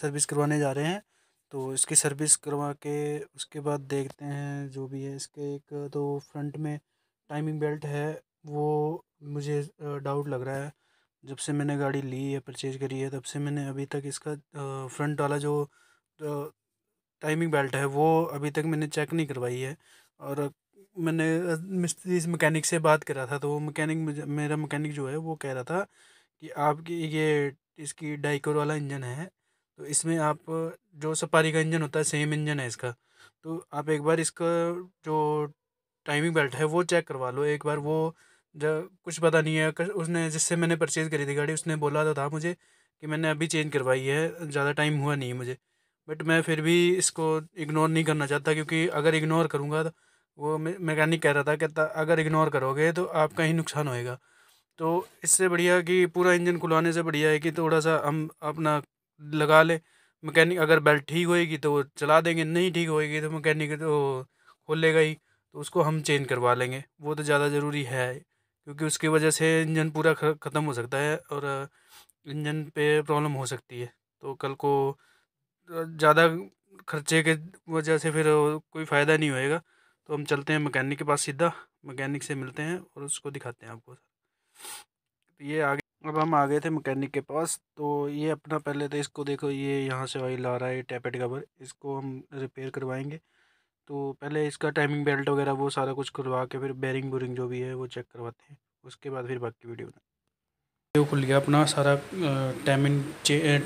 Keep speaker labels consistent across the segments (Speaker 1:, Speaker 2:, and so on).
Speaker 1: service करवाने जा रहे हैं तो इसकी सर्विस करवा के उसके बाद देखते हैं जो भी है इसके एक तो फ्रंट में टाइमिंग बेल्ट है वो मुझे डाउट लग रहा है जब से मैंने गाड़ी ली है परचेज़ करी है तब से मैंने अभी तक इसका फ्रंट वाला जो टाइमिंग बेल्ट है वो अभी तक मैंने चेक नहीं करवाई है और मैंने मिस्त्री इस मैकेनिक से बात करा था तो वो मैकेनिक मेरा मैकेनिक जो है वो कह रहा था कि आपकी ये इसकी डाइकोर वाला इंजन है तो इसमें आप जो सफारी का इंजन होता है सेम इंजन है इसका तो आप एक बार इसका जो टाइमिंग बेल्ट है वो चेक करवा लो एक बार वो जब कुछ पता नहीं है उसने जिससे मैंने परचेज़ करी थी गाड़ी उसने बोला तो था मुझे कि मैंने अभी चेंज करवाई है ज़्यादा टाइम हुआ नहीं है मुझे बट मैं फिर भी इसको इग्नोर नहीं करना चाहता क्योंकि अगर इग्नोर करूँगा तो वो मैकेनिक कह रहा था कहता अगर इग्नोर करोगे तो आपका ही नुकसान होएगा तो इससे बढ़िया कि पूरा इंजन खुलवाने से बढ़िया है कि थोड़ा सा हम अपना लगा ले मैकेनिक अगर बेल्ट ठीक होएगी तो वो चला देंगे नहीं ठीक होएगी तो मैकेनिक तो खोलेगा ही तो उसको हम चेंज करवा लेंगे वो तो ज़्यादा ज़रूरी है क्योंकि उसकी वजह से इंजन पूरा ख़त्म हो सकता है और इंजन पे प्रॉब्लम हो सकती है तो कल को ज़्यादा खर्चे के वजह से फिर कोई फ़ायदा नहीं होएगा तो हम चलते हैं मकैनिक के पास सीधा मकैनिक से मिलते हैं और उसको दिखाते हैं आपको तो ये आगे अब हम आ गए थे मैकेनिक के पास तो ये अपना पहले तो इसको देखो ये यहाँ से ऑयल आ रहा है टैपेट कवर इसको हम रिपेयर करवाएंगे तो पहले इसका टाइमिंग बेल्ट वगैरह वो सारा कुछ करवा के फिर बैरिंग बुरिंग जो भी है वो चेक करवाते हैं उसके बाद फिर बाकी वीडियो बनाए खुल गया अपना सारा टाइमिंग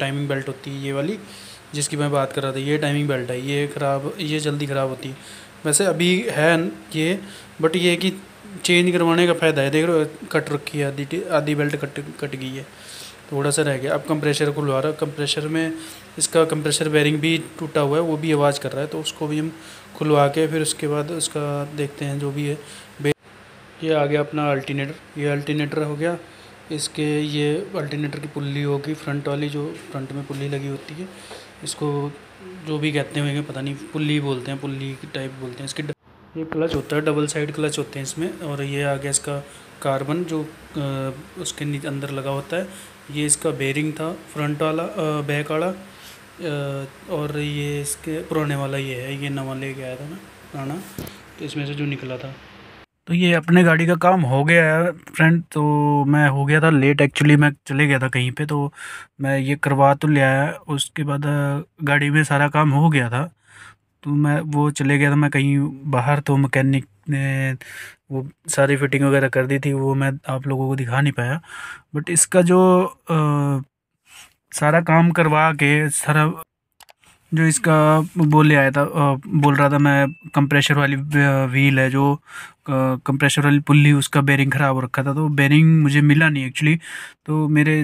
Speaker 1: टाइमिंग बेल्ट होती है ये वाली जिसकी मैं बात कर रहा था ये टाइमिंग बेल्ट है ये ख़राब ये जल्दी ख़राब होती है वैसे अभी है ये बट ये कि चेंज करवाने का फ़ायदा है देख रहे हो कट रखी है आधी आधी बेल्ट कट कट गई है थोड़ा सा रह गया अब कंप्रेशर को लुहा रहा कंप्रेशर में इसका कंप्रेशर बेयरिंग भी टूटा हुआ है वो भी आवाज़ कर रहा है तो उसको भी हम खुलवा के फिर उसके बाद उसका देखते हैं जो भी है ये आ गया अपना अल्टीनेटर ये अल्टीनेटर हो गया इसके ये अल्टीनेटर की पुल्ली होगी फ्रंट वाली जो फ्रंट में पुल्ली लगी होती है इसको जो भी कहते होंगे पता नहीं पुल्ली बोलते हैं पुल्ली टाइप बोलते हैं इसकी ये क्लच होता है डबल साइड क्लच होते हैं इसमें और ये आ गया इसका कार्बन जो उसके नीचे अंदर लगा होता है ये इसका बेरिंग था फ्रंट वाला बैक वाला और ये इसके पुराने वाला ये है ये नवा ले गया था ना पुराना तो इसमें से जो निकला था तो ये अपने गाड़ी का काम हो गया है फ्रेंड तो मैं हो गया था लेट एक्चुअली मैं चले गया था कहीं पे तो मैं ये करवा तो ले आया उसके बाद गाड़ी में सारा काम हो गया था तो मैं वो चले गया था मैं कहीं बाहर तो मैकेनिक ने वो सारी फिटिंग वगैरह कर दी थी वो मैं आप लोगों को दिखा नहीं पाया बट इसका जो आ, सारा काम करवा के सारा जो इसका बोले आया था बोल रहा था मैं कंप्रेशर वाली व्हील है जो कंप्रेशर वाली पुल्ली उसका बेरिंग ख़राब हो रखा था तो बेरिंग मुझे मिला नहीं एक्चुअली तो मेरे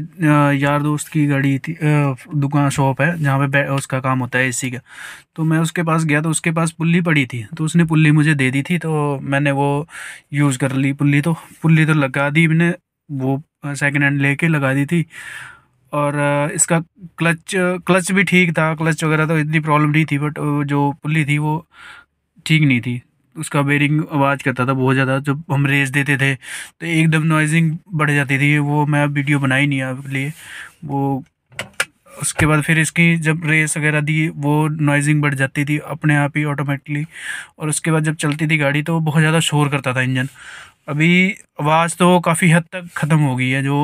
Speaker 1: यार दोस्त की गाड़ी थी दुकान शॉप है जहाँ पे उसका काम होता है एसी का तो मैं उसके पास गया तो उसके पास पुल्ली पड़ी थी तो उसने पुल्ली मुझे दे दी थी तो मैंने वो यूज़ कर ली पुल्ली तो पुल्ली तो लगा दी मैंने वो सेकेंड हैंड लेके लगा दी थी और इसका क्लच क्लच भी ठीक था क्लच वगैरह तो इतनी प्रॉब्लम नहीं थी बट जो पुली थी वो ठीक नहीं थी उसका बेरिंग आवाज़ करता था बहुत ज़्यादा जब हम रेस देते थे तो एकदम नॉइजिंग बढ़ जाती थी वो मैं वीडियो बनाई नहीं आपके लिए वो उसके बाद फिर इसकी जब रेस वगैरह दी वो नॉइजिंग बढ़ जाती थी अपने आप ही ऑटोमेटिकली और उसके बाद जब चलती थी गाड़ी तो बहुत ज़्यादा शोर करता था इंजन अभी आवाज़ तो काफ़ी हद तक ख़त्म हो गई है जो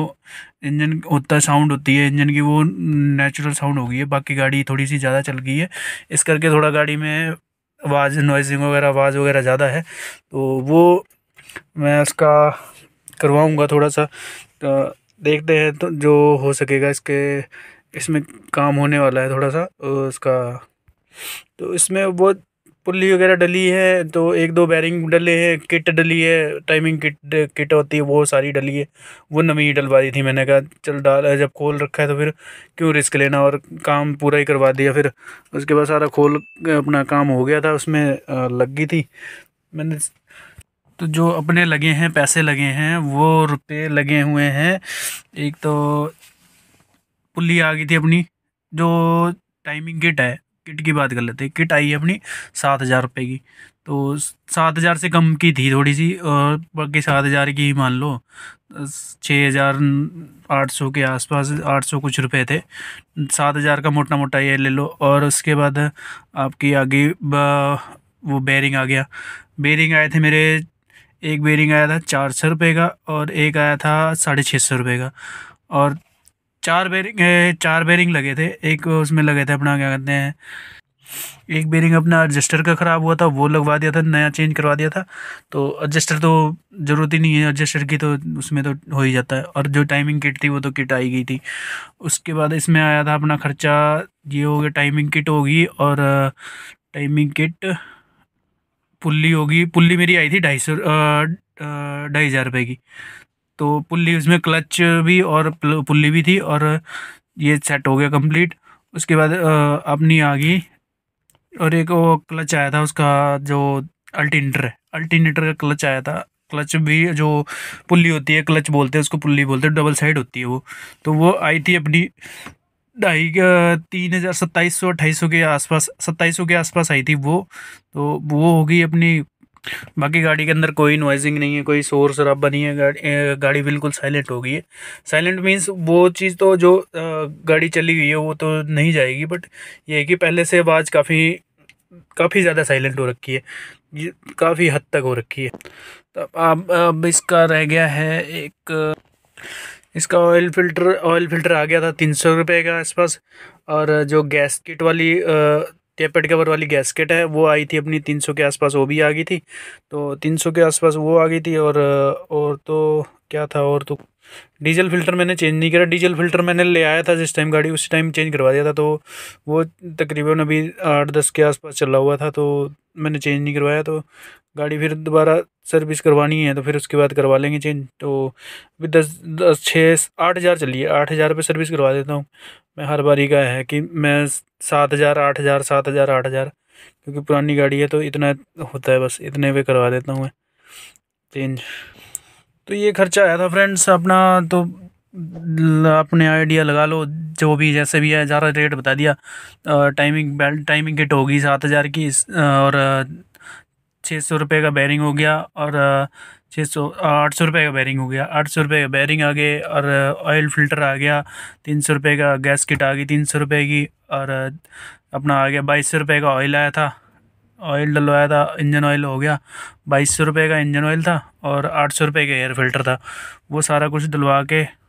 Speaker 1: इंजन होता साउंड होती है इंजन की वो नेचुरल साउंड हो गई है बाकी गाड़ी थोड़ी सी ज़्यादा चल गई है इस करके थोड़ा गाड़ी में आवाज़ नॉइजिंग वगैरह आवाज़ वगैरह ज़्यादा है तो वो मैं इसका करवाऊँगा थोड़ा सा तो देखते हैं तो जो हो सकेगा इसके इसमें काम होने वाला है थोड़ा सा उसका तो इसमें बहुत पुल्ली वगैरह डली है तो एक दो बैरिंग डले हैं किट डली है टाइमिंग किट किट होती है वो सारी डली है वो नवी दी थी मैंने कहा चल डाल जब खोल रखा है तो फिर क्यों रिस्क लेना और काम पूरा ही करवा दिया फिर उसके बाद सारा खोल अपना काम हो गया था उसमें लग गई थी मैंने तो जो अपने लगे हैं पैसे लगे हैं वो रुपये लगे हुए हैं एक तो पुल्ली आ गई थी अपनी जो टाइमिंग किट है किट की बात कर लेते हैं किट आई है अपनी सात हज़ार रुपये की तो सात हज़ार से कम की थी थोड़ी सी और बाकी सात हज़ार की मान लो छः हज़ार आठ सौ के आसपास आठ सौ कुछ रुपए थे सात हज़ार का मोटा मोटा ये ले लो और उसके बाद आपकी आगे वो बेरिंग आ गया बेरिंग आए थे मेरे एक बेरिंग आया था चार सौ रुपये का और एक आया था साढ़े छः सौ रुपये का और चार बेरिंग चार बेरिंग लगे थे एक उसमें लगे थे अपना क्या कहते हैं एक बेरिंग अपना एडजस्टर का ख़राब हुआ था वो लगवा दिया था नया चेंज करवा दिया था तो एडजस्टर तो ज़रूरत ही नहीं है एडजस्टर की तो उसमें तो हो ही जाता है और जो टाइमिंग किट थी वो तो किट आई गई थी उसके बाद इसमें आया था अपना खर्चा ये हो गया टाइमिंग किट होगी और टाइमिंग किट पुल्ली होगी पुल्ली मेरी आई थी ढाई सौ ढाई हज़ार रुपये की तो पुल्ली उसमें क्लच भी और पुल्ली भी थी और ये सेट हो गया कंप्लीट उसके बाद अपनी आ गई और एक वो क्लच आया था उसका जो अल्टीनेटर है अल्टीनेटर का क्लच आया था क्लच भी जो पुल्ली होती है क्लच बोलते हैं उसको पुल्ली बोलते हैं डबल साइड होती है वो तो वो आई थी अपनी ढाई तीन हज़ार सत्ताईस सौ अट्ठाईस सौ के आसपास सत्ताईस सौ के आसपास आई थी वो तो वो हो गई अपनी बाकी गाड़ी के अंदर कोई नॉइजिंग नहीं है कोई शोर शराबा नहीं है गाड़ी गाड़ी बिल्कुल साइलेंट हो गई है साइलेंट मीन्स वो चीज़ तो जो गाड़ी चली हुई है वो तो नहीं जाएगी बट ये है कि पहले से आवाज़ काफ़ी काफ़ी ज़्यादा साइलेंट हो रखी है ये काफ़ी हद तक हो रखी है तो अब अब इसका रह गया है एक इसका ऑयल फिल्टर ऑयल फिल्टर आ गया था तीन सौ रुपये का आसपास और जो गैस किट वाली कैपेट कवर वाली गैसकेट है वो आई थी अपनी तीन सौ के आसपास वो भी आ गई थी तो तीन सौ के आसपास वो आ गई थी और और तो क्या था और तो डीजल फिल्टर मैंने चेंज नहीं करा डीजल फिल्टर मैंने ले आया था जिस टाइम गाड़ी उस टाइम चेंज करवा दिया था तो वो तकरीबन अभी आठ दस के आसपास चला हुआ था तो मैंने चेंज नहीं करवाया तो गाड़ी फिर दोबारा सर्विस करवानी है तो फिर उसके बाद करवा लेंगे चेंज तो अभी दस दस छः आठ हज़ार चलिए आठ हज़ार रुपये सर्विस करवा देता हूँ मैं हर बारी का है कि मैं सात हज़ार आठ हज़ार सात हज़ार आठ हज़ार क्योंकि पुरानी गाड़ी है तो इतना होता है बस इतने पे करवा देता हूँ मैं चेंज तो ये खर्चा आया था फ्रेंड्स अपना तो अपने आइडिया लगा लो जो भी जैसे भी है ज़्यादा रेट बता दिया टाइमिंग बेल्ट टाइमिंग किट होगी सात हज़ार की और छः सौ रुपये का बैरिंग हो गया और छः सौ आठ सौ रुपये का बैरिंग हो गया आठ सौ रुपये का बैरिंग आ गए और ऑयल फिल्टर आ गया तीन सौ रुपये का गैस किट आ गई तीन सौ रुपये की और अपना आ गया बाईस सौ रुपये का ऑयल आया था ऑयल डलवाया था इंजन ऑयल हो गया बाईस सौ रुपये का इंजन ऑयल था और आठ सौ रुपये का एयर फिल्टर था वो सारा कुछ डलवा के